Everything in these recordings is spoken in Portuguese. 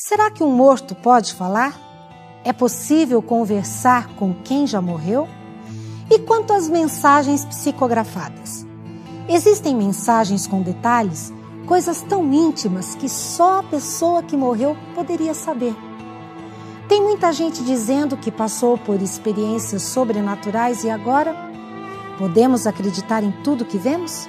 Será que um morto pode falar? É possível conversar com quem já morreu? E quanto às mensagens psicografadas? Existem mensagens com detalhes, coisas tão íntimas que só a pessoa que morreu poderia saber. Tem muita gente dizendo que passou por experiências sobrenaturais e agora podemos acreditar em tudo que vemos?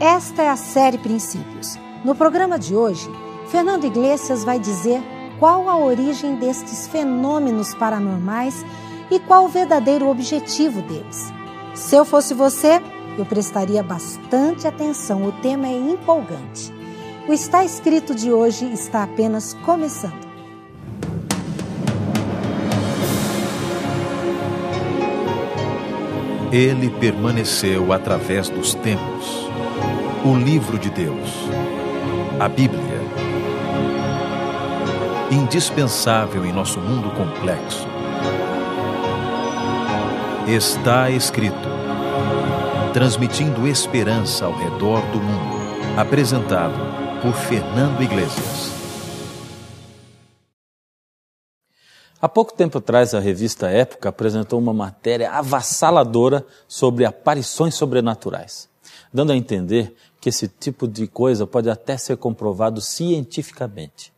Esta é a série Princípios. No programa de hoje, Fernando Iglesias vai dizer qual a origem destes fenômenos paranormais e qual o verdadeiro objetivo deles. Se eu fosse você, eu prestaria bastante atenção, o tema é empolgante. O Está Escrito de hoje está apenas começando. Ele permaneceu através dos tempos. O livro de Deus, a Bíblia indispensável em nosso mundo complexo. Está escrito, transmitindo esperança ao redor do mundo. Apresentado por Fernando Iglesias. Há pouco tempo atrás, a revista Época apresentou uma matéria avassaladora sobre aparições sobrenaturais, dando a entender que esse tipo de coisa pode até ser comprovado cientificamente.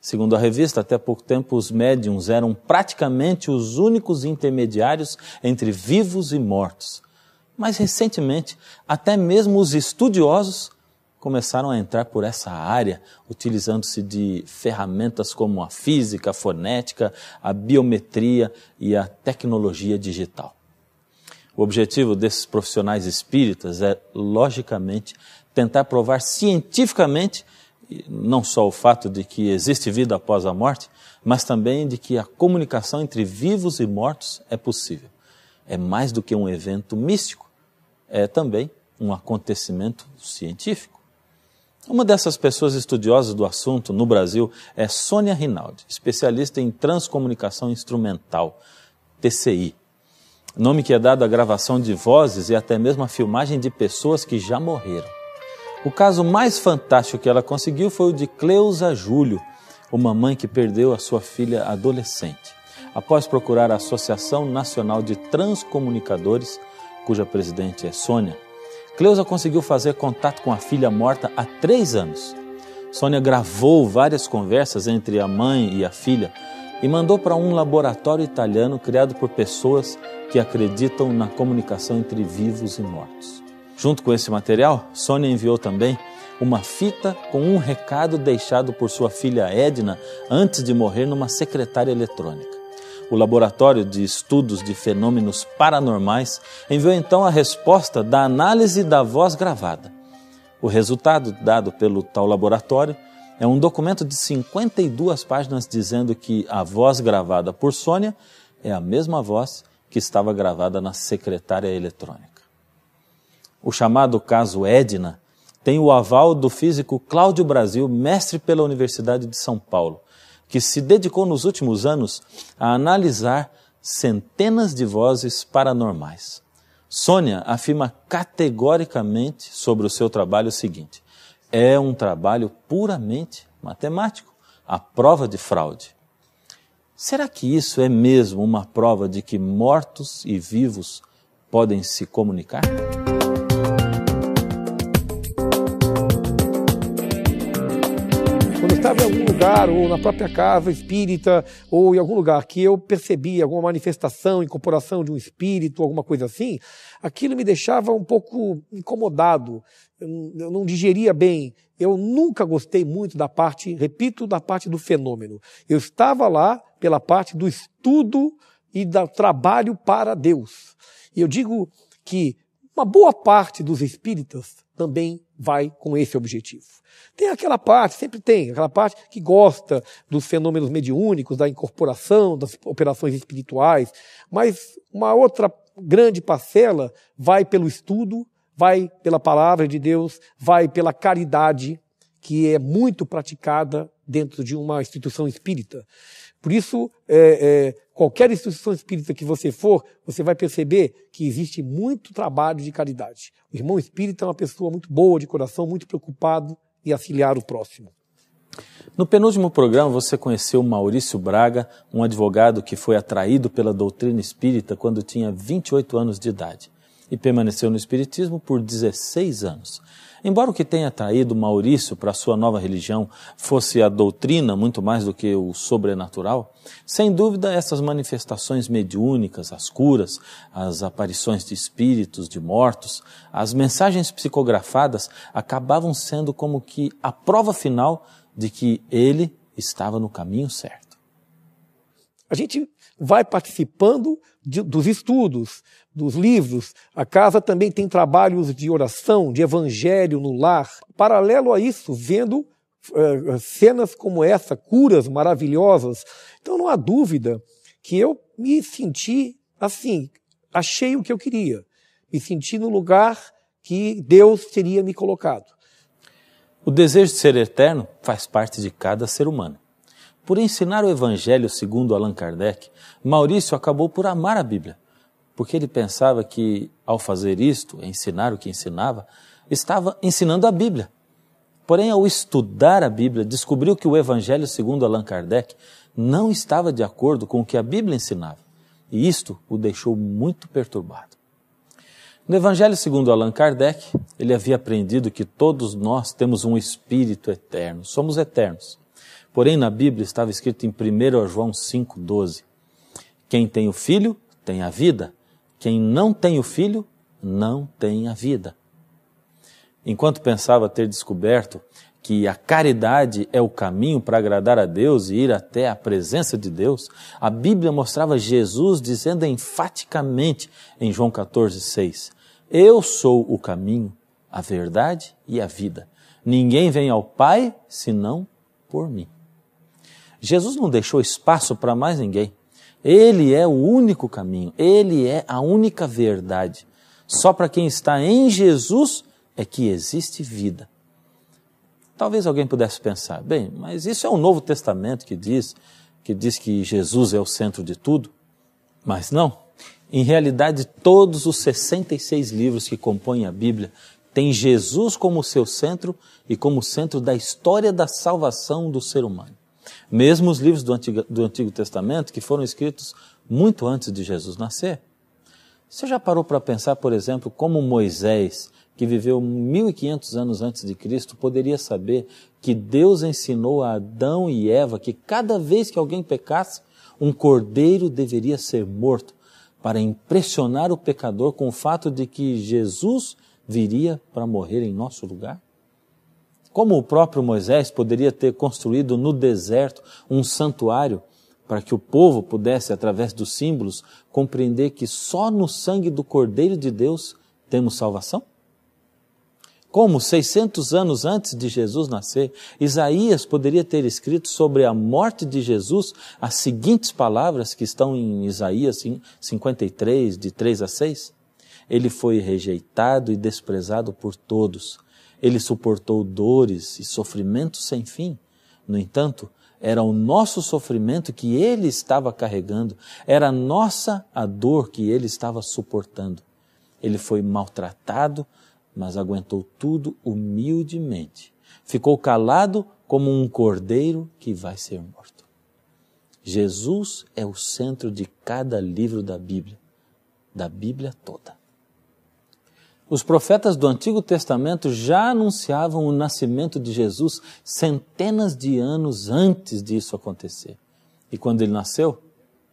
Segundo a revista, até pouco tempo os médiums eram praticamente os únicos intermediários entre vivos e mortos. Mas recentemente, até mesmo os estudiosos começaram a entrar por essa área, utilizando-se de ferramentas como a física, a fonética, a biometria e a tecnologia digital. O objetivo desses profissionais espíritas é, logicamente, tentar provar cientificamente não só o fato de que existe vida após a morte, mas também de que a comunicação entre vivos e mortos é possível. É mais do que um evento místico, é também um acontecimento científico. Uma dessas pessoas estudiosas do assunto no Brasil é Sônia Rinaldi, especialista em transcomunicação instrumental, TCI, nome que é dado à gravação de vozes e até mesmo à filmagem de pessoas que já morreram. O caso mais fantástico que ela conseguiu foi o de Cleusa Júlio, uma mãe que perdeu a sua filha adolescente. Após procurar a Associação Nacional de Transcomunicadores, cuja presidente é Sônia, Cleusa conseguiu fazer contato com a filha morta há três anos. Sônia gravou várias conversas entre a mãe e a filha e mandou para um laboratório italiano criado por pessoas que acreditam na comunicação entre vivos e mortos. Junto com esse material, Sônia enviou também uma fita com um recado deixado por sua filha Edna antes de morrer numa secretária eletrônica. O Laboratório de Estudos de Fenômenos Paranormais enviou então a resposta da análise da voz gravada. O resultado dado pelo tal laboratório é um documento de 52 páginas dizendo que a voz gravada por Sônia é a mesma voz que estava gravada na secretária eletrônica o chamado caso Edna, tem o aval do físico Cláudio Brasil, mestre pela Universidade de São Paulo, que se dedicou nos últimos anos a analisar centenas de vozes paranormais. Sônia afirma categoricamente sobre o seu trabalho o seguinte: é um trabalho puramente matemático, a prova de fraude. Será que isso é mesmo uma prova de que mortos e vivos podem se comunicar? estava em algum lugar, ou na própria casa espírita, ou em algum lugar que eu percebia alguma manifestação, incorporação de um espírito, alguma coisa assim, aquilo me deixava um pouco incomodado, eu não digeria bem. Eu nunca gostei muito da parte, repito, da parte do fenômeno. Eu estava lá pela parte do estudo e do trabalho para Deus. E eu digo que uma boa parte dos espíritas também vai com esse objetivo. Tem aquela parte, sempre tem, aquela parte que gosta dos fenômenos mediúnicos, da incorporação, das operações espirituais, mas uma outra grande parcela vai pelo estudo, vai pela palavra de Deus, vai pela caridade, que é muito praticada dentro de uma instituição espírita. Por isso, é, é, qualquer instituição espírita que você for, você vai perceber que existe muito trabalho de caridade. O irmão espírita é uma pessoa muito boa de coração, muito preocupado em auxiliar o próximo. No penúltimo programa, você conheceu Maurício Braga, um advogado que foi atraído pela doutrina espírita quando tinha 28 anos de idade e permaneceu no espiritismo por 16 anos. Embora o que tenha atraído Maurício para sua nova religião fosse a doutrina muito mais do que o sobrenatural, sem dúvida essas manifestações mediúnicas, as curas, as aparições de espíritos, de mortos, as mensagens psicografadas acabavam sendo como que a prova final de que ele estava no caminho certo. A gente vai participando de, dos estudos, dos livros. A casa também tem trabalhos de oração, de evangelho no lar. Paralelo a isso, vendo eh, eh, cenas como essa, curas maravilhosas. Então não há dúvida que eu me senti assim, achei o que eu queria, me senti no lugar que Deus teria me colocado. O desejo de ser eterno faz parte de cada ser humano. Por ensinar o Evangelho segundo Allan Kardec, Maurício acabou por amar a Bíblia, porque ele pensava que, ao fazer isto, ensinar o que ensinava, estava ensinando a Bíblia. Porém, ao estudar a Bíblia, descobriu que o Evangelho segundo Allan Kardec não estava de acordo com o que a Bíblia ensinava, e isto o deixou muito perturbado. No Evangelho segundo Allan Kardec, ele havia aprendido que todos nós temos um espírito eterno, somos eternos. Porém, na Bíblia estava escrito em 1 João 5,12: Quem tem o filho tem a vida, quem não tem o filho não tem a vida. Enquanto pensava ter descoberto que a caridade é o caminho para agradar a Deus e ir até a presença de Deus, a Bíblia mostrava Jesus dizendo enfaticamente em João 14,6: Eu sou o caminho, a verdade e a vida. Ninguém vem ao Pai senão por mim. Jesus não deixou espaço para mais ninguém. Ele é o único caminho, ele é a única verdade. Só para quem está em Jesus é que existe vida. Talvez alguém pudesse pensar, bem, mas isso é o Novo Testamento que diz, que diz que Jesus é o centro de tudo. Mas não. Em realidade, todos os 66 livros que compõem a Bíblia têm Jesus como seu centro e como centro da história da salvação do ser humano. Mesmo os livros do Antigo, do Antigo Testamento, que foram escritos muito antes de Jesus nascer. Você já parou para pensar, por exemplo, como Moisés, que viveu 1500 anos antes de Cristo, poderia saber que Deus ensinou a Adão e Eva que cada vez que alguém pecasse, um cordeiro deveria ser morto para impressionar o pecador com o fato de que Jesus viria para morrer em nosso lugar? Como o próprio Moisés poderia ter construído no deserto um santuário para que o povo pudesse, através dos símbolos, compreender que só no sangue do Cordeiro de Deus temos salvação? Como 600 anos antes de Jesus nascer, Isaías poderia ter escrito sobre a morte de Jesus as seguintes palavras que estão em Isaías 53, de 3 a 6? Ele foi rejeitado e desprezado por todos ele suportou dores e sofrimentos sem fim. No entanto, era o nosso sofrimento que ele estava carregando, era nossa a dor que ele estava suportando. Ele foi maltratado, mas aguentou tudo humildemente. Ficou calado como um cordeiro que vai ser morto. Jesus é o centro de cada livro da Bíblia, da Bíblia toda. Os profetas do Antigo Testamento já anunciavam o nascimento de Jesus centenas de anos antes disso acontecer. E quando ele nasceu,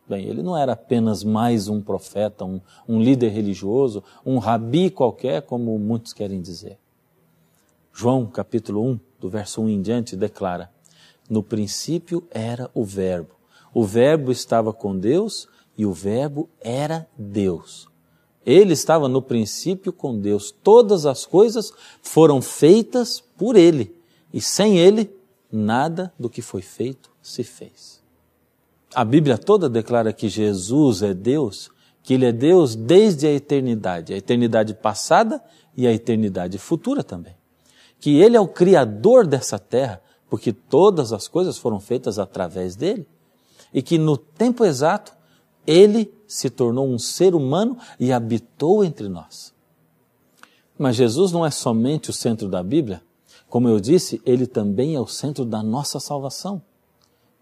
bem, ele não era apenas mais um profeta, um, um líder religioso, um rabi qualquer, como muitos querem dizer. João, capítulo 1, do verso 1 em diante, declara: No princípio era o Verbo. O Verbo estava com Deus e o Verbo era Deus. Ele estava no princípio com Deus. Todas as coisas foram feitas por ele. E sem ele, nada do que foi feito se fez. A Bíblia toda declara que Jesus é Deus, que Ele é Deus desde a eternidade, a eternidade passada e a eternidade futura também. Que Ele é o Criador dessa terra, porque todas as coisas foram feitas através dele. E que no tempo exato ele se tornou um ser humano e habitou entre nós. Mas Jesus não é somente o centro da Bíblia. Como eu disse, ele também é o centro da nossa salvação.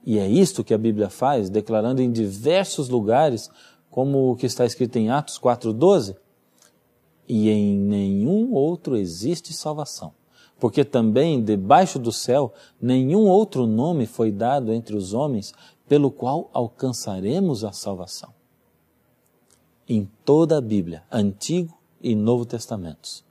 E é isto que a Bíblia faz, declarando em diversos lugares, como o que está escrito em Atos 4,12: E em nenhum outro existe salvação, porque também debaixo do céu nenhum outro nome foi dado entre os homens pelo qual alcançaremos a salvação. Em toda a Bíblia, Antigo e Novo Testamentos.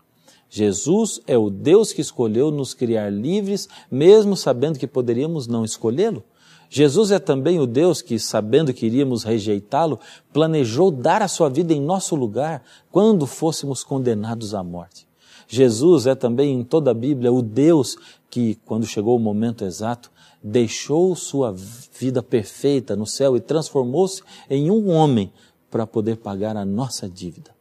Jesus é o Deus que escolheu nos criar livres, mesmo sabendo que poderíamos não escolhê-lo. Jesus é também o Deus que, sabendo que iríamos rejeitá-lo, planejou dar a sua vida em nosso lugar quando fôssemos condenados à morte. Jesus é também em toda a Bíblia o Deus que, quando chegou o momento exato, deixou sua vida perfeita no céu e transformou-se em um homem para poder pagar a nossa dívida.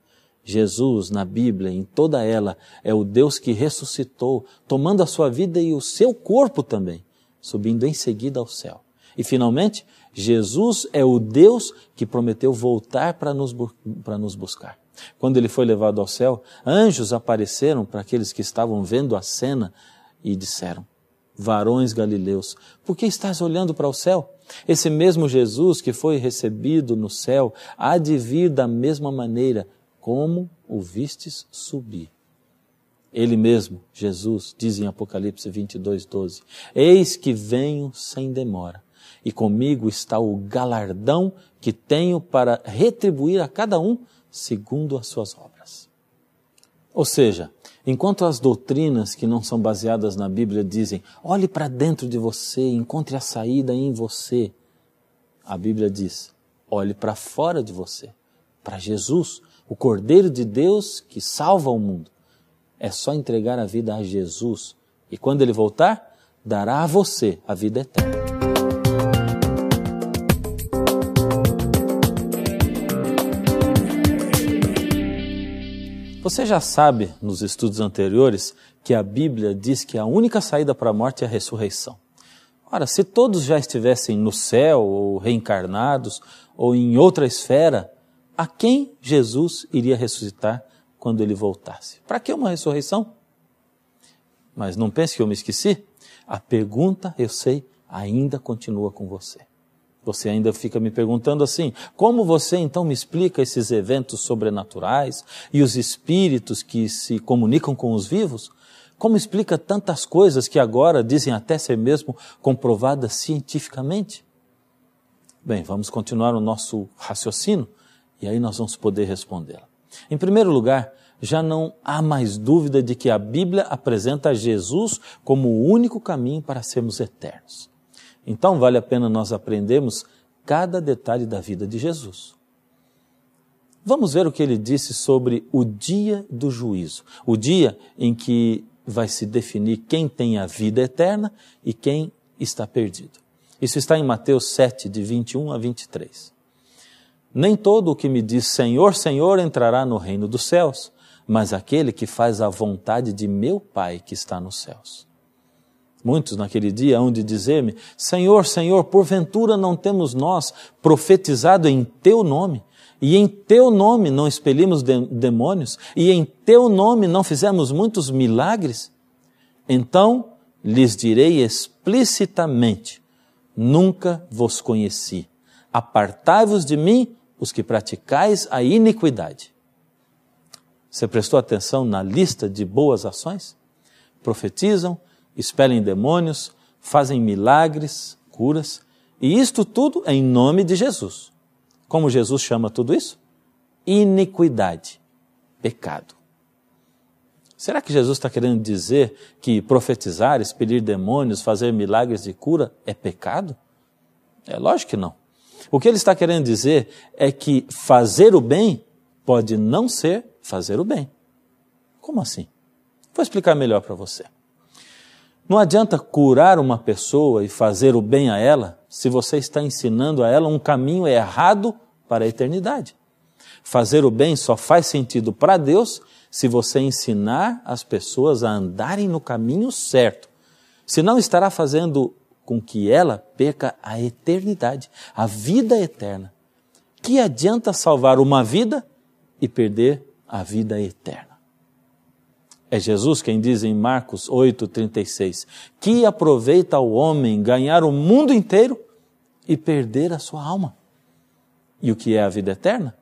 Jesus, na Bíblia, em toda ela, é o Deus que ressuscitou, tomando a sua vida e o seu corpo também, subindo em seguida ao céu. E finalmente, Jesus é o Deus que prometeu voltar para nos, para nos buscar. Quando ele foi levado ao céu, anjos apareceram para aqueles que estavam vendo a cena e disseram: Varões galileus, por que estás olhando para o céu? Esse mesmo Jesus que foi recebido no céu há de vir da mesma maneira como o vistes subir. Ele mesmo, Jesus, diz em Apocalipse 22, 12: Eis que venho sem demora, e comigo está o galardão que tenho para retribuir a cada um segundo as suas obras. Ou seja, enquanto as doutrinas que não são baseadas na Bíblia dizem, olhe para dentro de você, encontre a saída em você, a Bíblia diz, olhe para fora de você, para Jesus, o Cordeiro de Deus que salva o mundo. É só entregar a vida a Jesus e quando ele voltar, dará a você a vida eterna. Você já sabe, nos estudos anteriores, que a Bíblia diz que a única saída para a morte é a ressurreição. Ora, se todos já estivessem no céu, ou reencarnados, ou em outra esfera, a quem Jesus iria ressuscitar quando ele voltasse? Para que uma ressurreição? Mas não pense que eu me esqueci. A pergunta, eu sei, ainda continua com você. Você ainda fica me perguntando assim: como você então me explica esses eventos sobrenaturais e os espíritos que se comunicam com os vivos? Como explica tantas coisas que agora dizem até ser mesmo comprovadas cientificamente? Bem, vamos continuar o nosso raciocínio e aí nós vamos poder respondê-la. Em primeiro lugar, já não há mais dúvida de que a Bíblia apresenta Jesus como o único caminho para sermos eternos. Então vale a pena nós aprendermos cada detalhe da vida de Jesus. Vamos ver o que ele disse sobre o dia do juízo, o dia em que vai se definir quem tem a vida eterna e quem está perdido. Isso está em Mateus 7, de 21 a 23. Nem todo o que me diz Senhor, Senhor entrará no reino dos céus, mas aquele que faz a vontade de meu Pai que está nos céus muitos naquele dia, hão de dizer-me: Senhor, Senhor, porventura não temos nós profetizado em teu nome? E em teu nome não expelimos demônios? E em teu nome não fizemos muitos milagres? Então lhes direi explicitamente: Nunca vos conheci. Apartai-vos de mim, os que praticais a iniquidade. Você prestou atenção na lista de boas ações? Profetizam, expelem demônios, fazem milagres, curas, e isto tudo em nome de Jesus. Como Jesus chama tudo isso? Iniquidade, pecado. Será que Jesus está querendo dizer que profetizar, expelir demônios, fazer milagres de cura é pecado? É lógico que não. O que ele está querendo dizer é que fazer o bem pode não ser fazer o bem. Como assim? Vou explicar melhor para você. Não adianta curar uma pessoa e fazer o bem a ela se você está ensinando a ela um caminho errado para a eternidade. Fazer o bem só faz sentido para Deus se você ensinar as pessoas a andarem no caminho certo. Senão estará fazendo com que ela perca a eternidade, a vida eterna. Que adianta salvar uma vida e perder a vida eterna? É Jesus quem diz em Marcos 8,36: Que aproveita o homem ganhar o mundo inteiro e perder a sua alma. E o que é a vida eterna?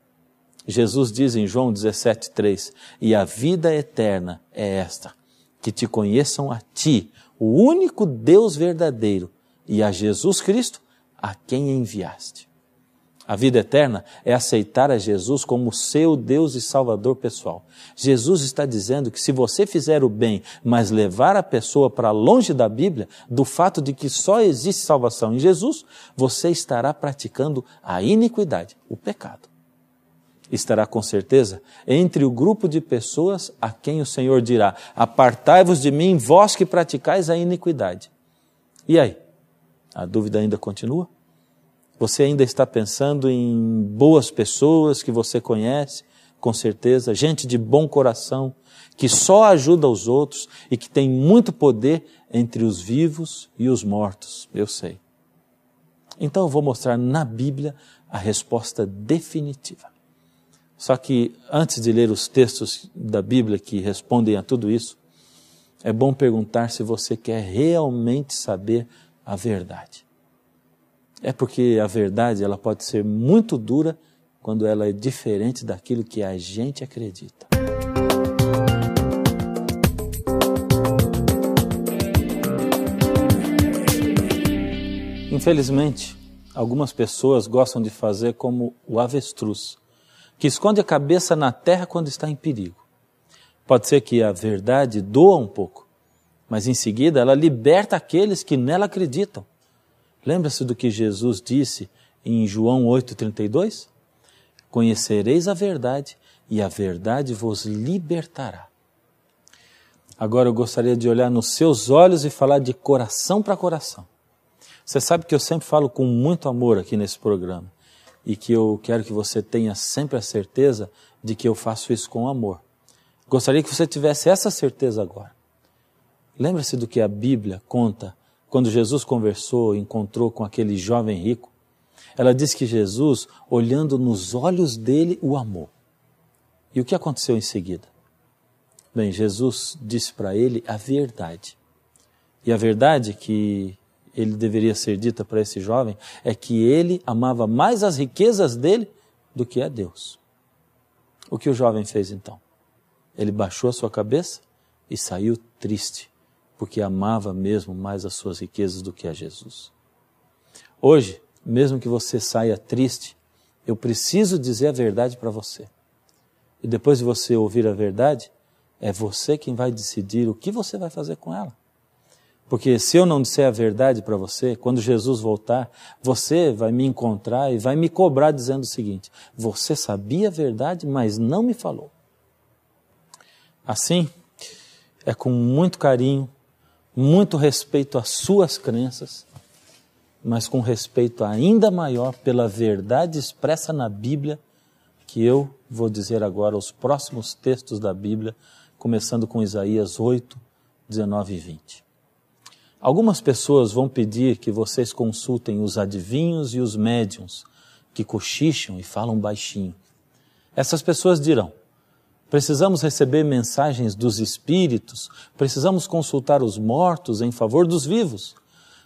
Jesus diz em João 17,3: E a vida eterna é esta, que te conheçam a ti, o único Deus verdadeiro, e a Jesus Cristo, a quem enviaste. A vida eterna é aceitar a Jesus como seu Deus e Salvador pessoal. Jesus está dizendo que se você fizer o bem, mas levar a pessoa para longe da Bíblia, do fato de que só existe salvação em Jesus, você estará praticando a iniquidade, o pecado. Estará com certeza entre o grupo de pessoas a quem o Senhor dirá: Apartai-vos de mim, vós que praticais a iniquidade. E aí? A dúvida ainda continua? Você ainda está pensando em boas pessoas que você conhece, com certeza, gente de bom coração, que só ajuda os outros e que tem muito poder entre os vivos e os mortos, eu sei. Então eu vou mostrar na Bíblia a resposta definitiva. Só que antes de ler os textos da Bíblia que respondem a tudo isso, é bom perguntar se você quer realmente saber a verdade. É porque a verdade ela pode ser muito dura quando ela é diferente daquilo que a gente acredita. Infelizmente, algumas pessoas gostam de fazer como o avestruz, que esconde a cabeça na terra quando está em perigo. Pode ser que a verdade doa um pouco, mas em seguida ela liberta aqueles que nela acreditam Lembra-se do que Jesus disse em João 8,32? Conhecereis a verdade e a verdade vos libertará. Agora eu gostaria de olhar nos seus olhos e falar de coração para coração. Você sabe que eu sempre falo com muito amor aqui nesse programa e que eu quero que você tenha sempre a certeza de que eu faço isso com amor. Gostaria que você tivesse essa certeza agora. Lembra-se do que a Bíblia conta quando Jesus conversou, encontrou com aquele jovem rico, ela disse que Jesus, olhando nos olhos dele, o amou. E o que aconteceu em seguida? Bem, Jesus disse para ele a verdade. E a verdade que ele deveria ser dita para esse jovem é que ele amava mais as riquezas dele do que a Deus. O que o jovem fez então? Ele baixou a sua cabeça e saiu triste, porque amava mesmo mais as suas riquezas do que a Jesus. Hoje, mesmo que você saia triste, eu preciso dizer a verdade para você. E depois de você ouvir a verdade, é você quem vai decidir o que você vai fazer com ela. Porque se eu não disser a verdade para você, quando Jesus voltar, você vai me encontrar e vai me cobrar dizendo o seguinte: você sabia a verdade, mas não me falou. Assim, é com muito carinho muito respeito às suas crenças, mas com respeito ainda maior pela verdade expressa na Bíblia, que eu vou dizer agora os próximos textos da Bíblia, começando com Isaías 8, 19 e 20. Algumas pessoas vão pedir que vocês consultem os adivinhos e os médiums, que cochicham e falam baixinho. Essas pessoas dirão: Precisamos receber mensagens dos espíritos, precisamos consultar os mortos em favor dos vivos.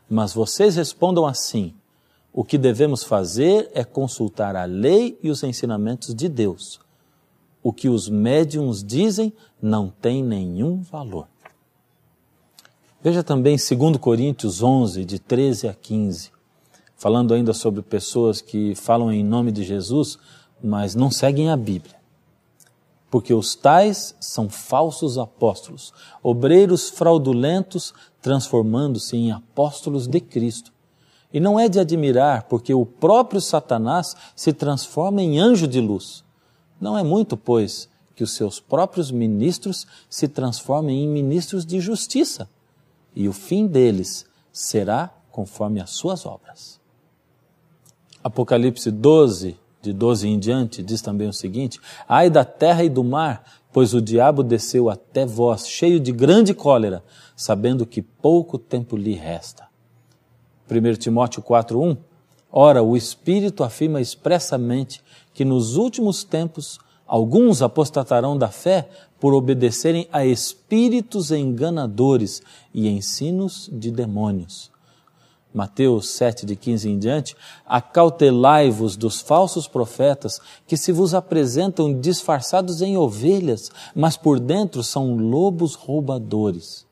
Mas vocês respondam assim: o que devemos fazer é consultar a lei e os ensinamentos de Deus. O que os médiums dizem não tem nenhum valor. Veja também 2 Coríntios 11, de 13 a 15, falando ainda sobre pessoas que falam em nome de Jesus, mas não seguem a Bíblia porque os tais são falsos apóstolos, obreiros fraudulentos, transformando-se em apóstolos de Cristo. E não é de admirar, porque o próprio Satanás se transforma em anjo de luz. Não é muito, pois, que os seus próprios ministros se transformem em ministros de justiça, e o fim deles será conforme as suas obras. Apocalipse 12, de 12 em diante, diz também o seguinte: Ai da terra e do mar, pois o diabo desceu até vós, cheio de grande cólera, sabendo que pouco tempo lhe resta. 1 Timóteo 4:1 Ora, o Espírito afirma expressamente que nos últimos tempos alguns apostatarão da fé por obedecerem a espíritos enganadores e ensinos de demônios Mateus 7, de 15 em diante, acautelai-vos dos falsos profetas que se vos apresentam disfarçados em ovelhas, mas por dentro são lobos roubadores.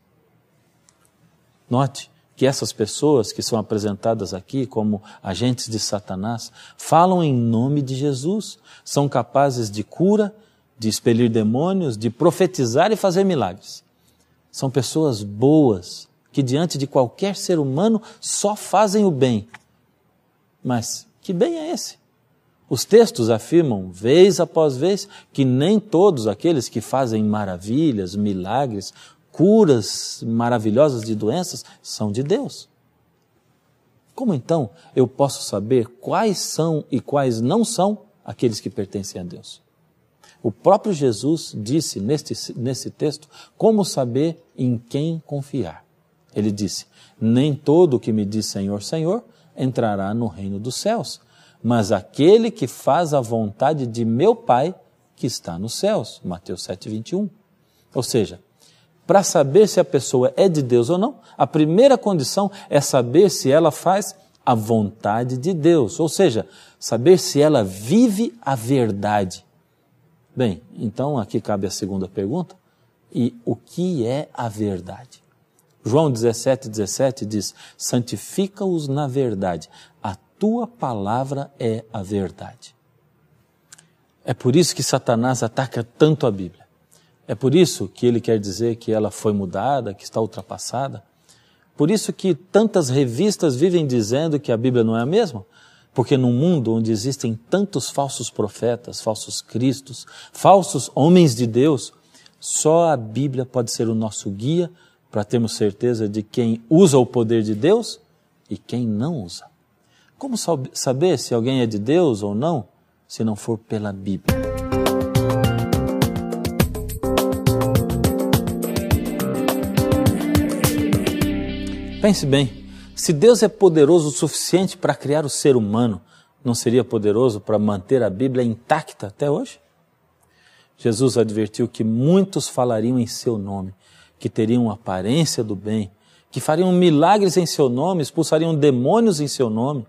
Note que essas pessoas que são apresentadas aqui como agentes de Satanás falam em nome de Jesus, são capazes de cura, de expelir demônios, de profetizar e fazer milagres. São pessoas boas, que diante de qualquer ser humano só fazem o bem. Mas que bem é esse? Os textos afirmam, vez após vez, que nem todos aqueles que fazem maravilhas, milagres, curas maravilhosas de doenças são de Deus. Como então eu posso saber quais são e quais não são aqueles que pertencem a Deus? O próprio Jesus disse neste, nesse texto como saber em quem confiar. Ele disse: Nem todo o que me diz Senhor, Senhor entrará no reino dos céus, mas aquele que faz a vontade de meu Pai que está nos céus. Mateus 7:21. Ou seja, para saber se a pessoa é de Deus ou não, a primeira condição é saber se ela faz a vontade de Deus, ou seja, saber se ela vive a verdade. Bem, então aqui cabe a segunda pergunta: e o que é a verdade? João 17, 17 diz: Santifica-os na verdade, a tua palavra é a verdade. É por isso que Satanás ataca tanto a Bíblia. É por isso que ele quer dizer que ela foi mudada, que está ultrapassada. Por isso que tantas revistas vivem dizendo que a Bíblia não é a mesma. Porque num mundo onde existem tantos falsos profetas, falsos cristos, falsos homens de Deus, só a Bíblia pode ser o nosso guia para termos certeza de quem usa o poder de Deus e quem não usa. Como saber se alguém é de Deus ou não, se não for pela Bíblia? Pense bem, se Deus é poderoso o suficiente para criar o ser humano, não seria poderoso para manter a Bíblia intacta até hoje? Jesus advertiu que muitos falariam em seu nome, que teriam aparência do bem, que fariam milagres em seu nome, expulsariam demônios em seu nome,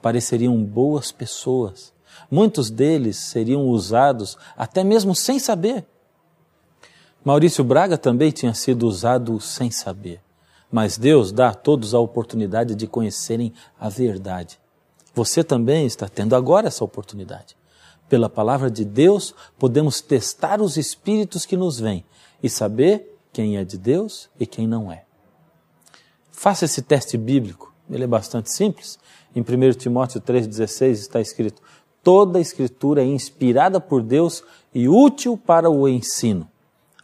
pareceriam boas pessoas. Muitos deles seriam usados até mesmo sem saber. Maurício Braga também tinha sido usado sem saber. Mas Deus dá a todos a oportunidade de conhecerem a verdade. Você também está tendo agora essa oportunidade. Pela palavra de Deus, podemos testar os espíritos que nos vêm e saber quem é de Deus e quem não é. Faça esse teste bíblico, ele é bastante simples. Em 1 Timóteo 3,16 está escrito: Toda a Escritura é inspirada por Deus e útil para o ensino.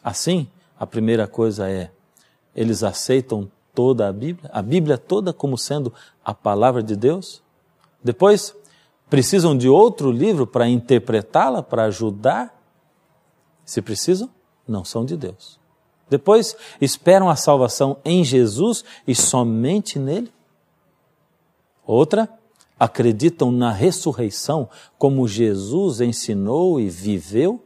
Assim, a primeira coisa é: eles aceitam toda a Bíblia, a Bíblia toda como sendo a palavra de Deus? Depois, precisam de outro livro para interpretá-la, para ajudar? Se precisam, não são de Deus. Depois esperam a salvação em Jesus e somente nele. Outra, acreditam na ressurreição como Jesus ensinou e viveu.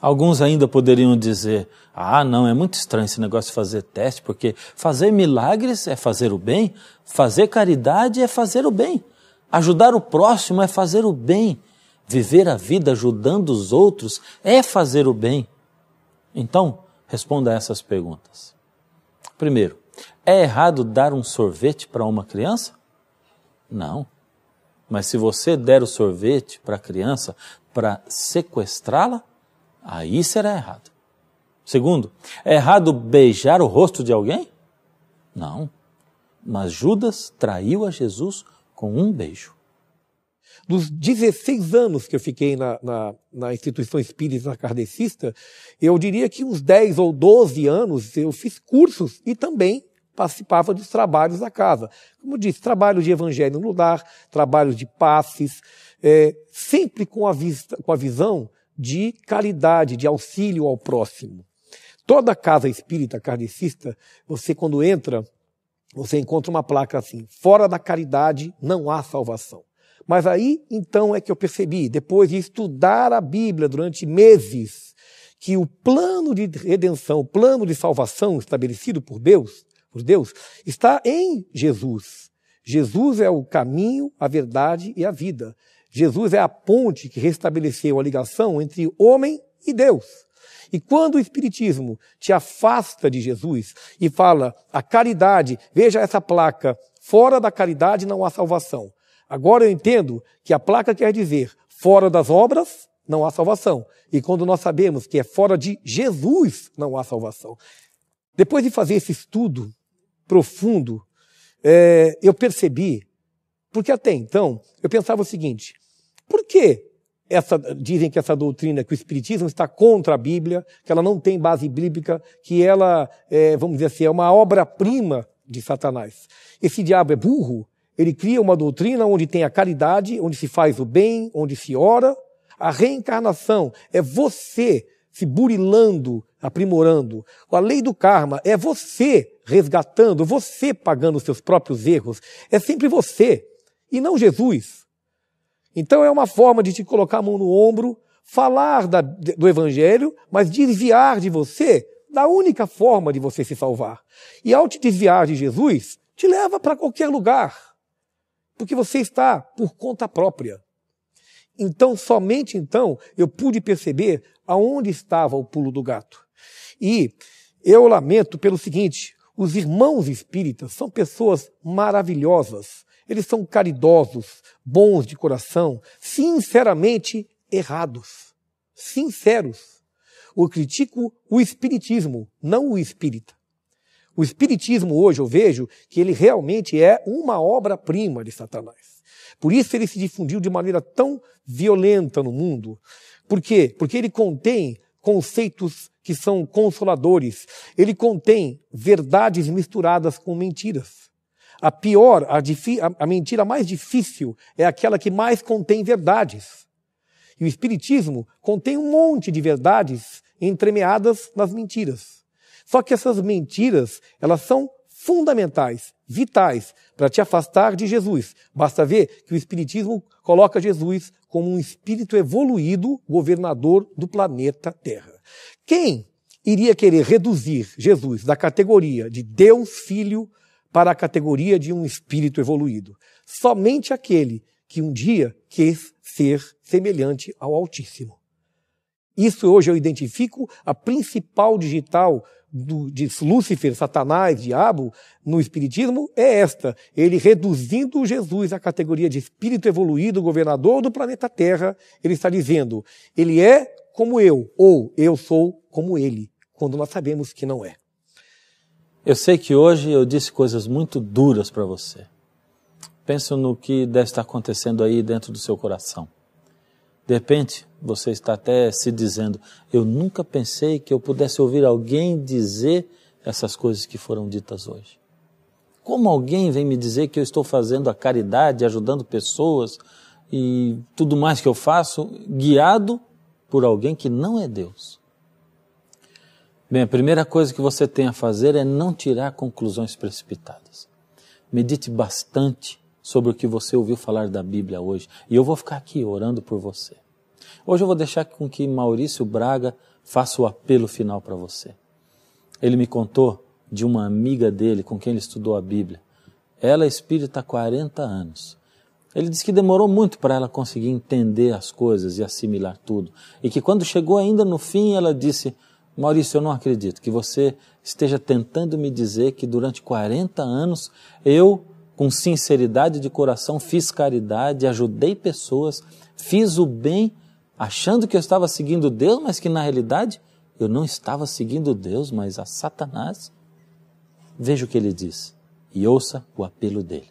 Alguns ainda poderiam dizer: ah, não, é muito estranho esse negócio de fazer teste, porque fazer milagres é fazer o bem, fazer caridade é fazer o bem, ajudar o próximo é fazer o bem, viver a vida ajudando os outros é fazer o bem. Então, responda a essas perguntas. Primeiro, é errado dar um sorvete para uma criança? Não. Mas se você der o sorvete para a criança para sequestrá-la, aí será errado. Segundo, é errado beijar o rosto de alguém? Não. Mas Judas traiu a Jesus com um beijo dos 16 anos que eu fiquei na, na, na instituição espírita kardecista, eu diria que uns 10 ou 12 anos eu fiz cursos e também participava dos trabalhos da casa. Como disse, trabalho de evangelho no lar, trabalho de passes, é, sempre com a, vista, com a visão de caridade, de auxílio ao próximo. Toda casa espírita kardecista, você quando entra, você encontra uma placa assim: fora da caridade não há salvação. Mas aí então é que eu percebi, depois de estudar a Bíblia durante meses, que o plano de redenção, o plano de salvação estabelecido por Deus, por Deus, está em Jesus. Jesus é o caminho, a verdade e a vida. Jesus é a ponte que restabeleceu a ligação entre homem e Deus. E quando o Espiritismo te afasta de Jesus e fala a caridade, veja essa placa, fora da caridade não há salvação. Agora eu entendo que a placa quer dizer fora das obras não há salvação. E quando nós sabemos que é fora de Jesus não há salvação. Depois de fazer esse estudo profundo, é, eu percebi, porque até então eu pensava o seguinte: por que essa, dizem que essa doutrina, que o Espiritismo está contra a Bíblia, que ela não tem base bíblica, que ela, é, vamos dizer assim, é uma obra-prima de Satanás. Esse diabo é burro? Ele cria uma doutrina onde tem a caridade, onde se faz o bem, onde se ora. A reencarnação é você se burilando, aprimorando. A lei do karma é você resgatando, você pagando os seus próprios erros. É sempre você e não Jesus. Então é uma forma de te colocar a mão no ombro, falar da, do evangelho, mas desviar de você da única forma de você se salvar. E ao te desviar de Jesus, te leva para qualquer lugar porque você está por conta própria. Então, somente então, eu pude perceber aonde estava o pulo do gato. E eu lamento pelo seguinte: os irmãos espíritas são pessoas maravilhosas. Eles são caridosos, bons de coração, sinceramente errados, sinceros. Eu critico o espiritismo, não o espírita. O Espiritismo hoje eu vejo que ele realmente é uma obra-prima de Satanás. Por isso ele se difundiu de maneira tão violenta no mundo. Por quê? Porque ele contém conceitos que são consoladores. Ele contém verdades misturadas com mentiras. A pior, a, a, mentira mais difícil é aquela que mais contém verdades. E o Espiritismo contém um monte de verdades entremeadas nas mentiras. Só que essas mentiras, elas são fundamentais, vitais, para te afastar de Jesus. Basta ver que o Espiritismo coloca Jesus como um espírito evoluído, governador do planeta Terra. Quem iria querer reduzir Jesus da categoria de Deus Filho para a categoria de um espírito evoluído? Somente aquele que um dia quis ser semelhante ao Altíssimo. Isso hoje eu identifico a principal digital do, de Lúcifer, Satanás, diabo, no Espiritismo é esta: ele reduzindo Jesus à categoria de espírito evoluído, governador do planeta Terra, ele está dizendo, ele é como eu, ou eu sou como ele, quando nós sabemos que não é. Eu sei que hoje eu disse coisas muito duras para você. Penso no que deve estar acontecendo aí dentro do seu coração. De repente, você está até se dizendo: Eu nunca pensei que eu pudesse ouvir alguém dizer essas coisas que foram ditas hoje. Como alguém vem me dizer que eu estou fazendo a caridade, ajudando pessoas e tudo mais que eu faço, guiado por alguém que não é Deus? Bem, a primeira coisa que você tem a fazer é não tirar conclusões precipitadas. Medite bastante sobre o que você ouviu falar da Bíblia hoje. E eu vou ficar aqui orando por você. Hoje eu vou deixar com que Maurício Braga faça o apelo final para você. Ele me contou de uma amiga dele com quem ele estudou a Bíblia. Ela é espírita há 40 anos. Ele disse que demorou muito para ela conseguir entender as coisas e assimilar tudo. E que quando chegou ainda no fim, ela disse: Maurício, eu não acredito que você esteja tentando me dizer que durante 40 anos eu com sinceridade de coração, fiz caridade, ajudei pessoas, fiz o bem, achando que eu estava seguindo Deus, mas que na realidade eu não estava seguindo Deus, mas a Satanás. Veja o que ele diz e ouça o apelo dele.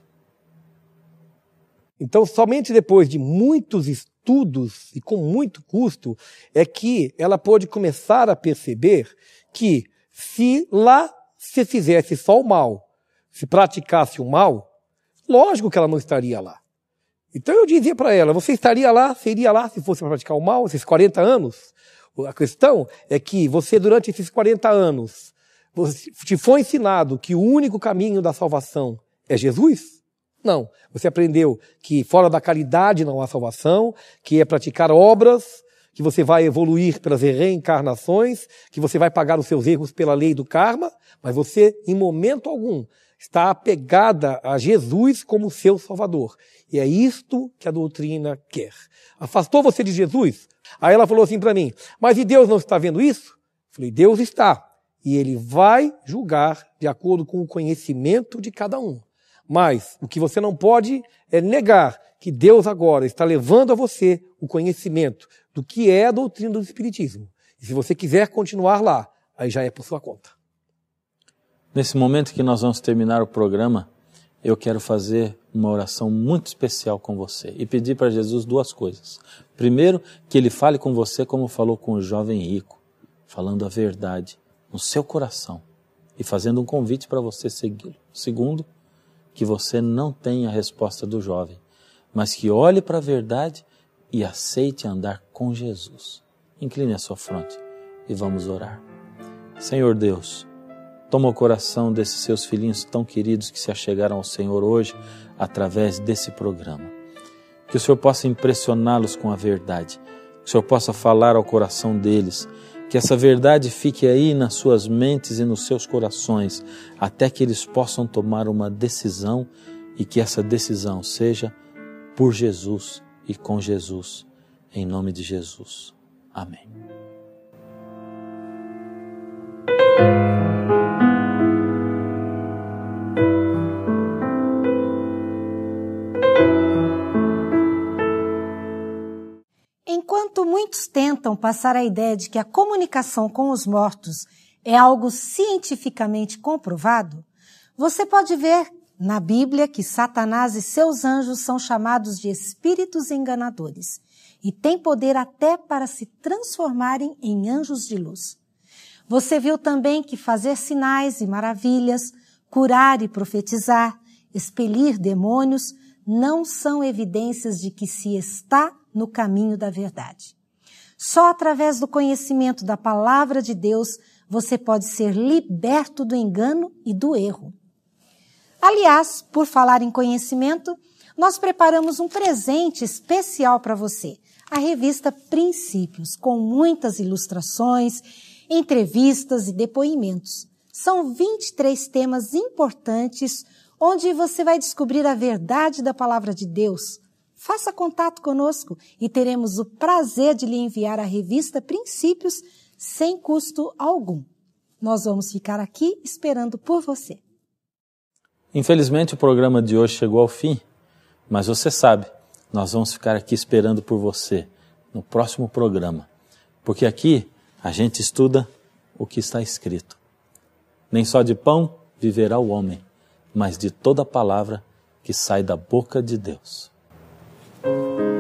Então, somente depois de muitos estudos e com muito custo é que ela pôde começar a perceber que se lá se fizesse só o mal, se praticasse o mal, Lógico que ela não estaria lá. Então eu dizia para ela: você estaria lá, seria lá se fosse para praticar o mal, esses 40 anos? A questão é que você, durante esses 40 anos, te foi ensinado que o único caminho da salvação é Jesus? Não. Você aprendeu que fora da caridade não há salvação, que é praticar obras, que você vai evoluir pelas reencarnações, que você vai pagar os seus erros pela lei do karma, mas você, em momento algum, está apegada a Jesus como seu Salvador. E é isto que a doutrina quer. Afastou você de Jesus? Aí ela falou assim para mim: Mas e Deus não está vendo isso? Eu falei: Deus está. E ele vai julgar de acordo com o conhecimento de cada um. Mas o que você não pode é negar que Deus agora está levando a você o conhecimento do que é a doutrina do Espiritismo. E se você quiser continuar lá, aí já é por sua conta. Nesse momento que nós vamos terminar o programa, eu quero fazer uma oração muito especial com você e pedir para Jesus duas coisas. Primeiro, que ele fale com você como falou com o jovem rico, falando a verdade no seu coração e fazendo um convite para você segui-lo. Segundo, que você não tenha a resposta do jovem, mas que olhe para a verdade e aceite andar com Jesus. Incline a sua fronte e vamos orar. Senhor Deus, Toma o coração desses seus filhinhos tão queridos que se achegaram ao Senhor hoje através desse programa. Que o Senhor possa impressioná-los com a verdade, que o Senhor possa falar ao coração deles, que essa verdade fique aí nas suas mentes e nos seus corações, até que eles possam tomar uma decisão e que essa decisão seja por Jesus e com Jesus. Em nome de Jesus. Amém. Muitos tentam passar a ideia de que a comunicação com os mortos é algo cientificamente comprovado. Você pode ver na Bíblia que Satanás e seus anjos são chamados de espíritos enganadores e têm poder até para se transformarem em anjos de luz. Você viu também que fazer sinais e maravilhas, curar e profetizar, expelir demônios, não são evidências de que se está no caminho da verdade. Só através do conhecimento da palavra de Deus você pode ser liberto do engano e do erro. Aliás, por falar em conhecimento, nós preparamos um presente especial para você: a revista Princípios, com muitas ilustrações, entrevistas e depoimentos. São 23 temas importantes onde você vai descobrir a verdade da palavra de Deus, faça contato conosco e teremos o prazer de lhe enviar a revista Princípios sem custo algum. Nós vamos ficar aqui esperando por você. Infelizmente o programa de hoje chegou ao fim, mas você sabe, nós vamos ficar aqui esperando por você no próximo programa, porque aqui a gente estuda o que está escrito. Nem só de pão viverá o homem, mas de toda palavra que sai da boca de Deus. Thank you.